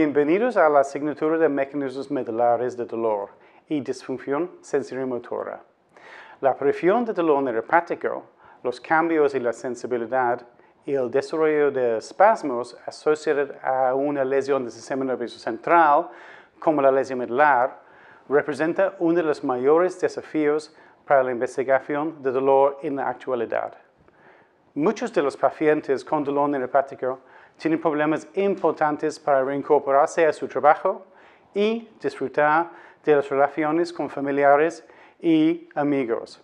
Bienvenidos a la asignatura de mecanismos medulares de dolor y disfunción sensorimotora. La presión de dolor neuropático, los cambios en la sensibilidad y el desarrollo de espasmos asociados a una lesión del sistema nervioso central, como la lesión medular, representa uno de los mayores desafíos para la investigación de dolor en la actualidad. Muchos de los pacientes con dolor neuropático tienen problemas importantes para reincorporarse a su trabajo y disfrutar de las relaciones con familiares y amigos.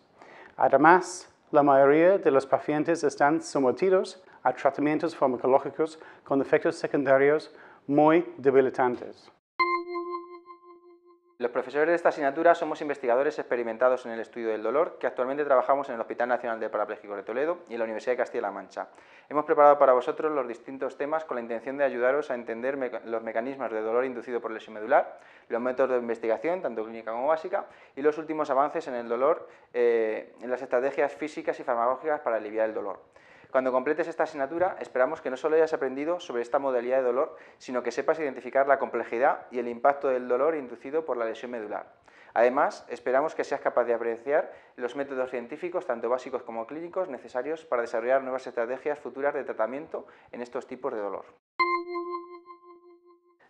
Además, la mayoría de los pacientes están sometidos a tratamientos farmacológicos con efectos secundarios muy debilitantes. Los profesores de esta asignatura somos investigadores experimentados en el estudio del dolor, que actualmente trabajamos en el Hospital Nacional de Parapléjicos de Toledo y en la Universidad de Castilla-La Mancha. Hemos preparado para vosotros los distintos temas con la intención de ayudaros a entender los mecanismos de dolor inducido por lesión medular, los métodos de investigación, tanto clínica como básica, y los últimos avances en el dolor, eh, en las estrategias físicas y farmacológicas para aliviar el dolor. Cuando completes esta asignatura, esperamos que no solo hayas aprendido sobre esta modalidad de dolor, sino que sepas identificar la complejidad y el impacto del dolor inducido por la lesión medular. Además, esperamos que seas capaz de apreciar los métodos científicos, tanto básicos como clínicos, necesarios para desarrollar nuevas estrategias futuras de tratamiento en estos tipos de dolor.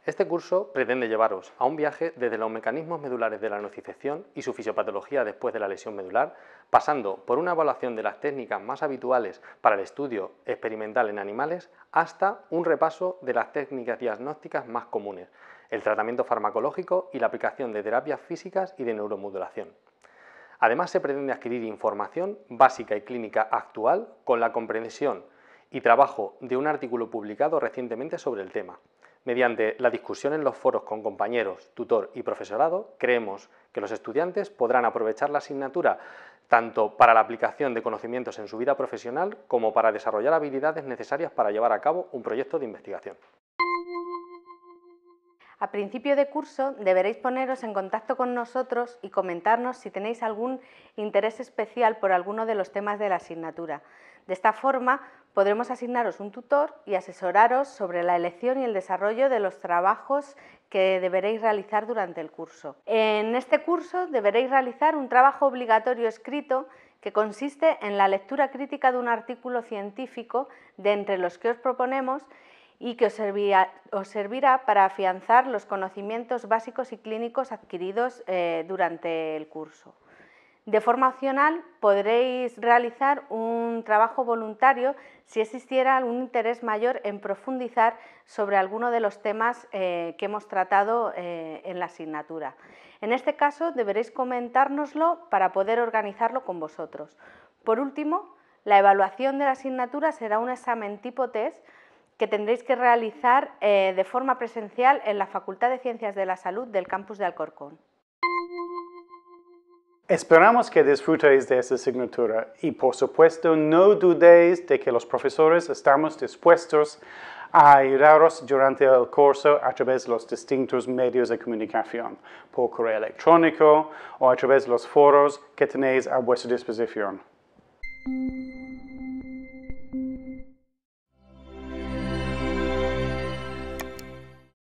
Este curso pretende llevaros a un viaje desde los mecanismos medulares de la nocicepción y su fisiopatología después de la lesión medular, pasando por una evaluación de las técnicas más habituales para el estudio experimental en animales, hasta un repaso de las técnicas diagnósticas más comunes, el tratamiento farmacológico y la aplicación de terapias físicas y de neuromodulación. Además, se pretende adquirir información básica y clínica actual con la comprensión y trabajo de un artículo publicado recientemente sobre el tema. Mediante la discusión en los foros con compañeros, tutor y profesorado, creemos que los estudiantes podrán aprovechar la asignatura tanto para la aplicación de conocimientos en su vida profesional como para desarrollar habilidades necesarias para llevar a cabo un proyecto de investigación. A principio de curso deberéis poneros en contacto con nosotros y comentarnos si tenéis algún interés especial por alguno de los temas de la asignatura. De esta forma podremos asignaros un tutor y asesoraros sobre la elección y el desarrollo de los trabajos que deberéis realizar durante el curso. En este curso deberéis realizar un trabajo obligatorio escrito que consiste en la lectura crítica de un artículo científico de entre los que os proponemos y que os servirá, para afianzar los conocimientos básicos y clínicos adquiridos eh, durante el curso. De forma opcional podréis realizar un trabajo voluntario si existiera algún interés mayor en profundizar sobre alguno de los temas eh, que hemos tratado eh, en la asignatura. En este caso deberéis comentárnoslo para poder organizarlo con vosotros. Por último, la evaluación de la asignatura será un examen tipo test tendréis que realizar eh, de forma presencial en la Facultad de Ciencias de la Salud del campus de Alcorcón. Esperamos que disfrutéis de esta asignatura y por supuesto no dudéis de que los profesores estamos dispuestos a ayudaros durante el curso a través de los distintos medios de comunicación, por correo electrónico o a través de los foros que tenéis a vuestra disposición.